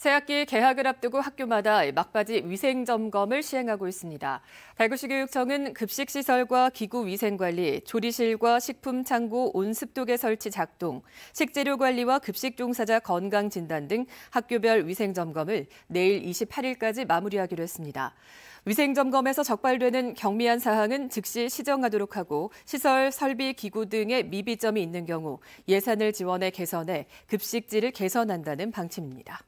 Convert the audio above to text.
새학기 개학을 앞두고 학교마다 막바지 위생 점검을 시행하고 있습니다. 달구시 교육청은 급식 시설과 기구 위생 관리, 조리실과 식품 창고 온습도계 설치 작동, 식재료 관리와 급식 종사자 건강 진단 등 학교별 위생 점검을 내일 28일까지 마무리하기로 했습니다. 위생 점검에서 적발되는 경미한 사항은 즉시 시정하도록 하고 시설 설비 기구 등의 미비점이 있는 경우 예산을 지원해 개선해 급식지를 개선한다는 방침입니다.